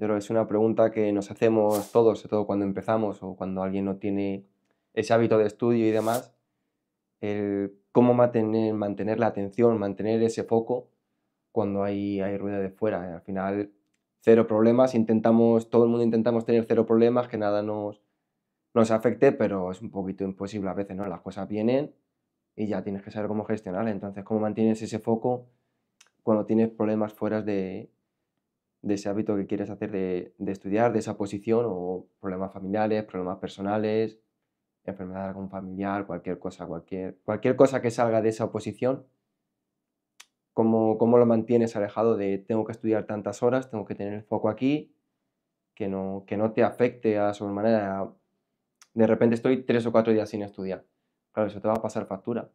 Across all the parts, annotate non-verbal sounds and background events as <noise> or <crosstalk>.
pero es una pregunta que nos hacemos todos, sobre todo cuando empezamos o cuando alguien no tiene ese hábito de estudio y demás, el cómo mantener, mantener la atención, mantener ese foco cuando hay, hay ruido de fuera. Al final, cero problemas, intentamos, todo el mundo intentamos tener cero problemas, que nada nos, nos afecte, pero es un poquito imposible a veces, ¿no? Las cosas vienen y ya tienes que saber cómo gestionarlas. Entonces, ¿cómo mantienes ese foco cuando tienes problemas fuera de, de ese hábito que quieres hacer de, estudiar, de esa posición o problemas familiares, problemas personales, enfermedad de algún familiar, cualquier cosa, cualquier, cualquier cosa que salga de esa oposición, ¿cómo, ¿cómo, lo mantienes alejado de tengo que estudiar tantas horas, tengo que tener el foco aquí, que no, que no te afecte a su manera, De repente estoy tres o cuatro días sin estudiar. Claro, eso te va a pasar factura.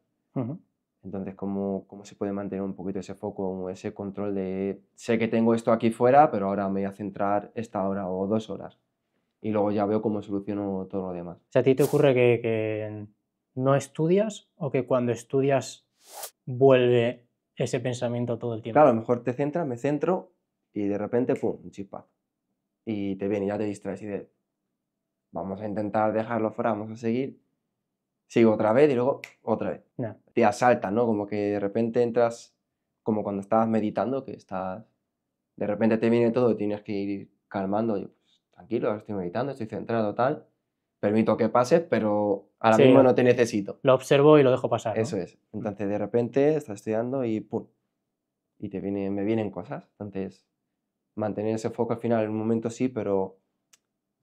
Entonces, ¿cómo, ¿cómo se puede mantener un poquito ese foco, ese control de, sé que tengo esto aquí fuera, pero ahora me voy a centrar esta hora o dos horas? Y luego ya veo cómo soluciono todo lo demás. O ¿a ti te ocurre que, no estudias o que cuando estudias vuelve ese pensamiento todo el tiempo? Claro, a lo mejor te centras, me centro y de repente, pum, un chispa. Y te viene, ya te distraes y de, vamos a intentar dejarlo fuera, vamos a seguir sigo otra vez y luego otra vez. Te asalta, ¿no? Como que de repente entras, como cuando estabas meditando, que estás, de repente te viene todo y tienes que ir calmando, pues, tranquilo, estoy meditando, estoy centrado, tal, permito que pase, pero ahora mismo no te necesito. Lo observo y lo dejo pasar. Eso es. Mm. Entonces de repente estás estudiando y ¡pum! Y te vienen, me vienen cosas. Entonces, mantener ese foco al final, en un momento sí, pero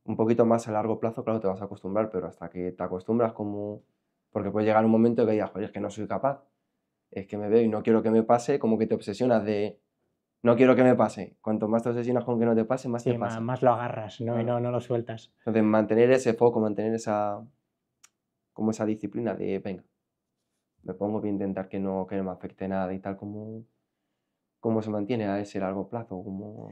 un poquito más a largo plazo, claro, te vas a acostumbrar, pero hasta que te acostumbras como porque puede llegar un momento que digas, joder, es que no soy capaz, es que me veo y no quiero que me pase, como que te obsesionas de, no quiero que me pase. Cuanto más te obsesionas con que no te pase, más te pasa. Más, más lo agarras ¿no? no, no lo sueltas. Entonces, mantener ese foco, mantener esa, como esa disciplina de, venga, me pongo que intentar que no, que me afecte nada y tal, como, se mantiene a ese largo plazo, como...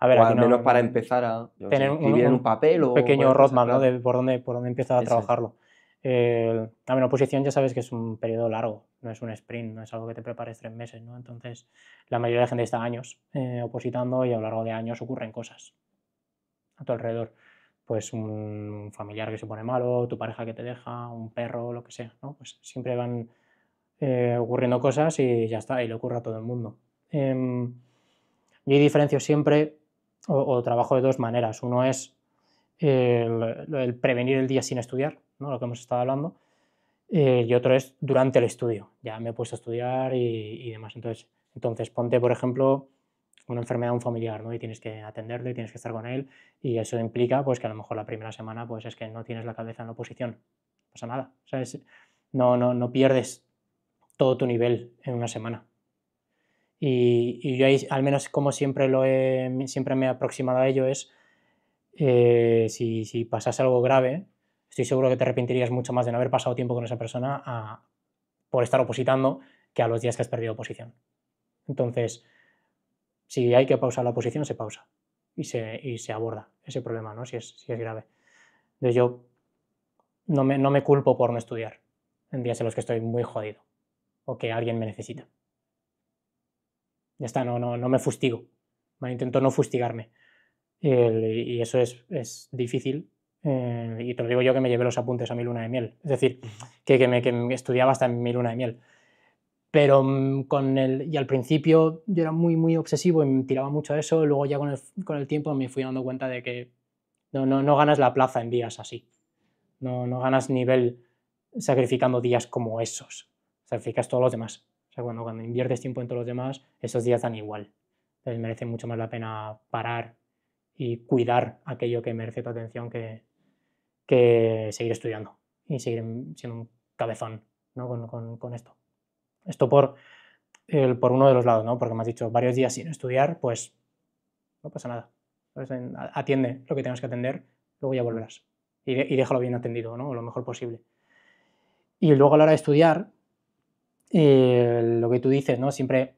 A ver, al menos para empezar a tener un, en un papel o... pequeño roadmap, ¿no? De por dónde, por empiezas a trabajarlo. Eh, la oposición ya sabes que es un periodo largo, no es un sprint, no es algo que te prepares tres meses, ¿no? Entonces, la mayoría de la gente está años eh, opositando y a lo largo de años ocurren cosas a tu alrededor. Pues un familiar que se pone malo, tu pareja que te deja, un perro, lo que sea, ¿no? Pues siempre van eh, ocurriendo cosas y ya está, y le ocurre a todo el mundo. Em, yo diferencio siempre, o, trabajo de dos maneras. Uno es el prevenir el día sin estudiar, lo que hemos estado hablando, eh, y otro es durante el estudio, ya me he puesto a estudiar y, y demás. Entonces, entonces, ponte, por ejemplo, una enfermedad a un familiar, ¿no? Y tienes que atenderle, tienes que estar con él, y eso implica, pues, que a lo mejor la primera semana, pues, es que no tienes la cabeza en la oposición, no pasa nada, sabes no, no, no pierdes todo tu nivel en una semana. Y, yo al menos como siempre, lo siempre me he aproximado a ello, es eh, si, si pasase algo grave, estoy seguro que te arrepentirías mucho más de no haber pasado tiempo con esa persona por estar opositando que a los días que has perdido oposición. Entonces, si hay que pausar la oposición, se pausa y se, aborda ese problema, ¿no? si, es, grave. Entonces yo no me, culpo por no estudiar en días en los que estoy muy jodido o que alguien me necesita. Ya está, no, no, me fustigo. Intento no fustigarme. y eso es difícil eh, y te lo digo yo que me llevé los apuntes a mi luna de miel. Es decir, que, que, me, que estudiaba hasta en mi luna de miel. Pero mm, con el, y al principio yo era muy, muy obsesivo y me tiraba mucho a eso. Luego ya con el, con el tiempo me fui dando cuenta de que no, no, no ganas la plaza en días así. No, no ganas nivel sacrificando días como esos. Sacrificas todos los demás. O sea, cuando, cuando inviertes tiempo en todos los demás, esos días dan igual. Entonces merece mucho más la pena parar y cuidar aquello que merece tu atención que, que seguir estudiando y seguir siendo un cabezón ¿no? con, con, esto. Esto por, el, por uno de los lados, ¿no? porque me has dicho varios días sin estudiar, pues no pasa nada. Pues atiende lo que tengas que atender, luego ya volverás y, déjalo bien atendido, ¿no? lo mejor posible. Y luego a la hora de estudiar, eh, lo que tú dices, ¿no? siempre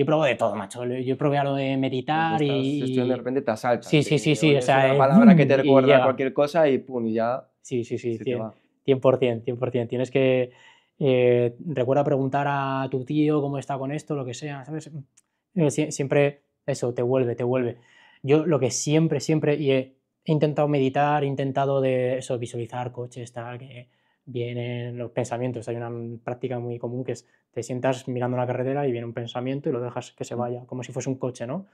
yo probé de todo, macho. Yo probé probado lo de meditar pues y... de repente te asalta. Sí, sí, sí, sí. O sea, es una palabra que <laughs> te recuerda cualquier cosa y pum, y ya... Sí, sí, sí, 100%, 100%. Tienes que... Eh, recuerda preguntar a tu tío cómo está con esto, lo que sea, ¿sabes? Eh, siempre eso, te vuelve, te vuelve. Yo lo que siempre, siempre, he, intentado meditar, he intentado de eso, visualizar coches, tal, que vienen los pensamientos. Hay una mm, práctica muy común que es te sientas mirando la carretera y viene un pensamiento y lo dejas que se mm. vaya, como si fuese un coche, ¿no?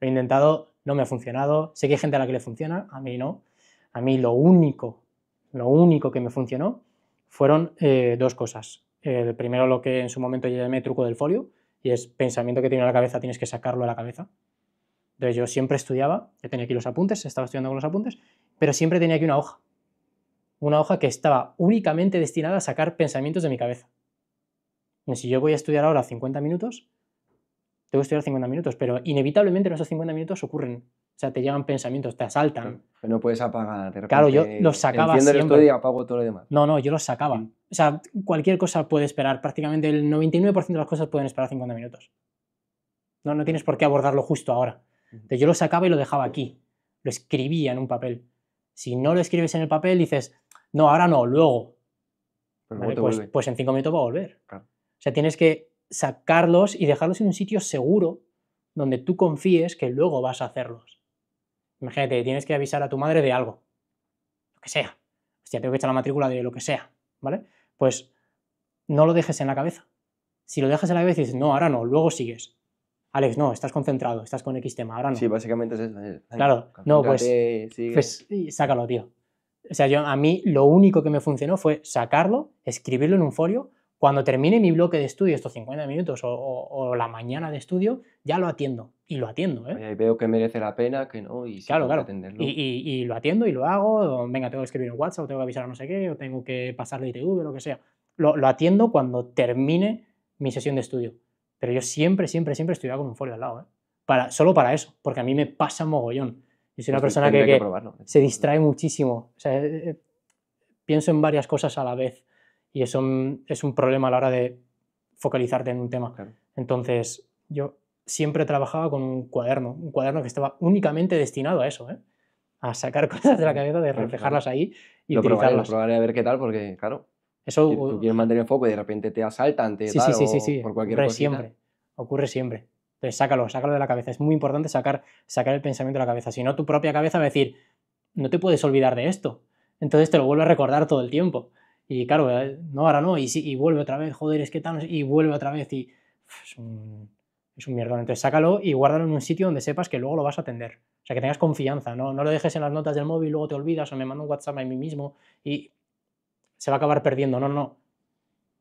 Lo he intentado, no me ha funcionado. Sé que hay gente a la que le funciona, a mí no. A mí lo único, lo único que me funcionó fueron eh, dos cosas. El primero, lo que en su momento llamé truco del folio, y es pensamiento que tiene en la cabeza, tienes que sacarlo a la cabeza. Entonces yo siempre estudiaba, yo tenía aquí los apuntes, estaba estudiando con los apuntes, pero siempre tenía aquí una hoja una hoja que estaba únicamente destinada a sacar pensamientos de mi cabeza. Si yo voy a estudiar ahora 50 minutos, tengo que estudiar 50 minutos, pero inevitablemente en esos 50 minutos ocurren. O sea, te llevan pensamientos, te asaltan. Pero no puedes apagar. De claro, yo los sacaba siempre. y apago todo lo demás. No, no, yo los sacaba. O sea, cualquier cosa puede esperar. Prácticamente el 99% de las cosas pueden esperar 50 minutos. No, no tienes por qué abordarlo justo ahora. yo lo sacaba y lo dejaba aquí. Lo escribía en un papel. Si no lo escribes en el papel, dices, no, ahora no, luego. Pues, pues, en cinco minutos va a volver. O sea, tienes que sacarlos y dejarlos en un sitio seguro donde tú confíes que luego vas a hacerlos. Imagínate, tienes que avisar a tu madre de algo. Lo que sea. Hostia, tengo que echar la matrícula de lo que sea. ¿Vale? Pues no lo dejes en la cabeza. Si lo dejas en la cabeza y dices, no, ahora no, luego sigues. Alex, no, estás concentrado, estás con X tema, ahora no. Sí, básicamente es eso. Claro, no, pues, pues sácalo, tío. O sea, yo, a mí lo único que me funcionó fue sacarlo, escribirlo en un folio. Cuando termine mi bloque de estudio, estos 50 minutos o, la mañana de estudio, ya lo atiendo. Y lo atiendo. ¿eh? veo que merece la pena, que no, y se claro, Atenderlo. Y, y, lo atiendo y lo hago. venga, tengo que escribir un WhatsApp, o tengo que avisar a no sé qué, o tengo que pasar de ITV, lo que sea. Lo, atiendo cuando termine mi sesión de estudio. Pero yo siempre, siempre, siempre estudiaba con un folio al lado. ¿eh? Para, solo para eso, porque a mí me pasa mogollón. Y soy una pues persona que, se distrae muchísimo. O sea, eh, eh, pienso en varias cosas a la vez y eso es un problema a la hora de focalizarte en un tema. Entonces, yo siempre trabajaba con un cuaderno, un cuaderno que estaba únicamente destinado a eso, ¿eh? a sacar <laughs> cosas de la cabeza, de reflejarlas ahí y lo utilizarlas. lo probaré a ver qué tal, porque claro, eso, tú, quieres mantener el foco y de repente te asaltan, te sí, sí, sí, sí, por cualquier siempre, ocurre siempre. Entonces sácalo, sácalo de la cabeza. Es muy importante sacar, sacar el pensamiento de la cabeza. Si no, tu propia cabeza va a decir, no te puedes olvidar de esto. Entonces te lo vuelve a recordar todo el tiempo. Y claro, eh, no, ahora no, y, vuelve otra vez, joder, es que tal, y vuelve otra vez, y es un, mierdón. Entonces sácalo y guárdalo en un sitio donde sepas que luego lo vas a atender. O sea, que tengas confianza, ¿no? no lo dejes en las notas del móvil, luego te olvidas o me mando un WhatsApp a mí mismo y se va a acabar perdiendo. No, no,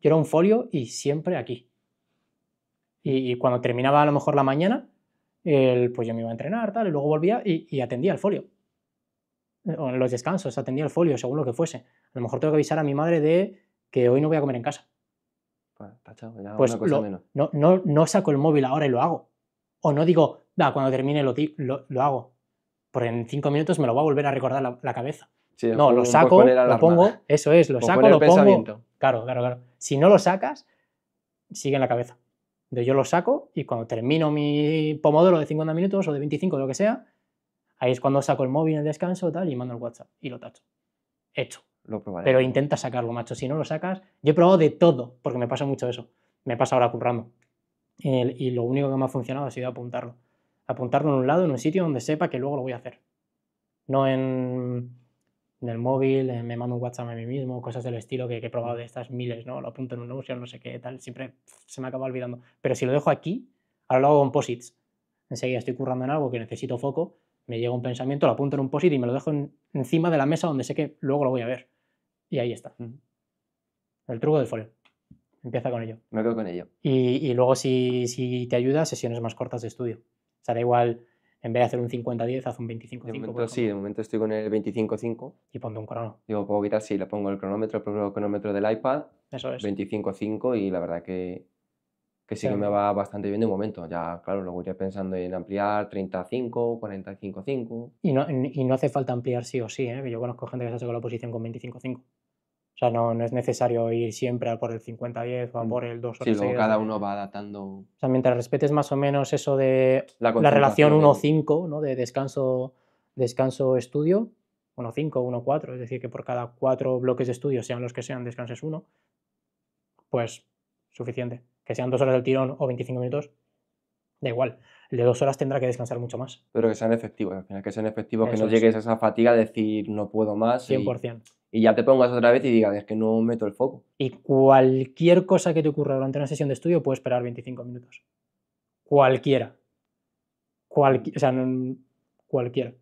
quiero un folio y siempre aquí. Y, cuando terminaba a lo mejor la mañana, el, pues yo me iba a entrenar, tal, y luego volvía y, atendía el folio. Eh, o en los descansos, atendía el folio, según lo que fuese. A lo mejor tengo que avisar a mi madre de que hoy no voy a comer en casa. pues No, no, no, saco el móvil ahora y lo hago. O no digo, da, cuando termine lo, lo, hago. Porque en cinco minutos me lo va a volver a recordar la, cabeza. no, lo pues, saco, lo pongo, eso es, lo pues saco, lo pongo. Claro, claro, claro. Si no lo sacas, sigue en la cabeza yo lo saco y cuando termino mi pomodoro de 50 minutos o de 25 o lo que sea, ahí es cuando saco el móvil en el descanso tal, y mando el WhatsApp y lo tacho. Hecho. Pero intenta sacarlo, macho. Si no lo sacas, yo he probado de todo, porque me pasa mucho eso. Me pasa ahora currando. y lo único que me ha funcionado ha sido apuntarlo. Apuntarlo en un lado, en un sitio donde sepa que luego lo voy a hacer. No en en el móvil, eh, me mando un WhatsApp a mí mismo, cosas del estilo que, he probado de estas miles, ¿no? Lo apunto en un Notion, no sé qué, tal, siempre se me acaba olvidando. Pero si lo dejo aquí, ahora lo hago con posits. Enseguida estoy currando en algo que necesito foco, me llega un pensamiento, lo apunto en un posit y me lo dejo encima de la mesa donde sé que luego lo voy a ver. Y ahí está. El truco del folio. Empieza con ello. Me quedo con ello. Y, luego si, si te ayuda, sesiones más cortas de estudio. O sea, da igual en vez de hacer un 50-10, haz un 25-5. Sí, de momento estoy con el 25-5. Y pongo un crono. Digo, puedo quitar, sí, le pongo el cronómetro, el el cronómetro del iPad. Eso es. 25-5 y la verdad que, que sí, que me va bastante bien de momento. Ya, claro, luego iré pensando en ampliar 35, 45-5. Y no, y no hace falta ampliar sí o sí, ¿eh? que yo conozco gente que se ha sacado la posición con 25-5. O sea, no, es necesario ir siempre a por el 50-10 o a mm. por el 2 Sí, luego cada uno va adaptando. O sea, mientras respetes más o menos eso de la, relación 1-5, ¿no? De descanso, descanso estudio, 1-5, 1-4, es decir, que por cada cuatro bloques de estudio, sean los que sean, descanses uno, pues suficiente. Que sean dos horas del tirón o 25 minutos, da igual. de dos horas tendrá que descansar mucho más. Pero que sean efectivos, al final, que sean efectivos, que no llegues a esa fatiga de decir no puedo más. 100%. Y, ya te pongas otra vez y digas, es que no meto el foco. Y cualquier cosa que te ocurra durante una sesión de estudio puede esperar 25 minutos. Cualquiera. o sea, cualquiera.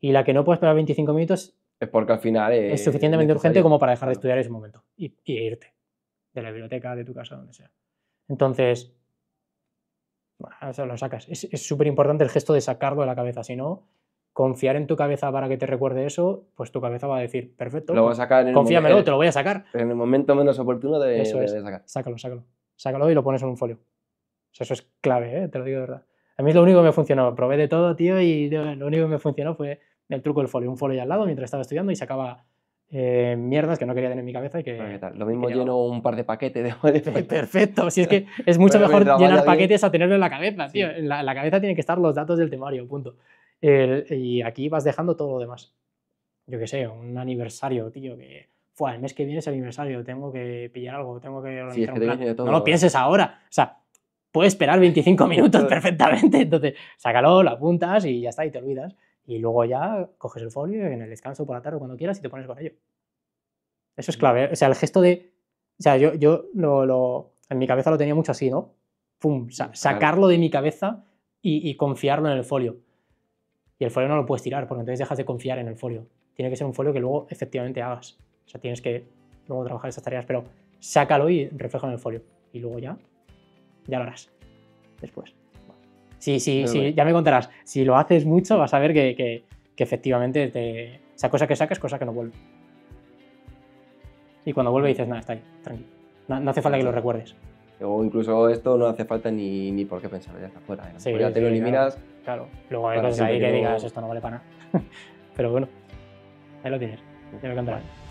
Y la que no puede esperar 25 minutos... Es porque al final es... suficientemente urgente como para dejar de estudiar ese momento y irte de la biblioteca, de tu casa, donde sea. Entonces, lo sacas. Es súper importante el gesto de sacarlo de la cabeza, si no, confiar en tu cabeza para que te recuerde eso, pues tu cabeza va a decir, perfecto, lo a en confíamelo, te lo voy a sacar. En el momento menos oportuno de, eso es. Sácalo, sácalo. Sácalo y lo pones en un folio. eso es clave, ¿eh? te lo digo de verdad. A mí lo único que me funcionó. Probé de todo, tío, y lo único que me funcionó fue el truco del folio. Un folio al lado mientras estaba estudiando y sacaba eh, mierdas que no quería tener en mi cabeza y que... Lo mismo lleno un par de paquetes de... Perfecto, si es que <laughs> es mucho mejor llenar paquetes a tenerlo en la cabeza, tío. En, la, cabeza tienen que estar los datos del temario, punto. y aquí vas dejando todo lo demás. Yo qué sé, un aniversario, tío, que... Fue, el mes que viene es el aniversario, tengo que pillar algo, tengo que organizar un no lo ¿eh? pienses ahora. O sea, puedes esperar 25 <laughs> minutos <laughs> perfectamente. Entonces, sácalo, lo apuntas y ya está, y te olvidas y luego ya coges el folio en el descanso por la tarde cuando quieras y te pones con ello. Eso es mm. clave. O sea, el gesto de. O sea, yo, yo lo, lo... en mi cabeza lo tenía mucho así, ¿no? Pum, sacarlo de mi cabeza y, confiarlo en el folio. Y el folio no lo puedes tirar porque entonces dejas de confiar en el folio. Tiene que ser un folio que luego efectivamente hagas. O sea, tienes que luego trabajar esas tareas, pero sácalo y refleja en el folio. Y luego ya, ya lo harás. Después. Sí, sí, sí, ya me contarás. Si lo haces mucho, vas a ver que, que, efectivamente te... cosa que sacas, cosa que no vuelve. Y cuando vuelve dices, nada, está ahí, tranquilo. No, hace falta que lo recuerdes. O incluso esto no hace falta ni, ni por qué pensarlo, ya está fuera. Sí, ya te lo eliminas. Claro, luego hay cosas ahí que, digas, esto no vale para nada. <laughs> Pero bueno, ahí lo tienes, ya me contarás.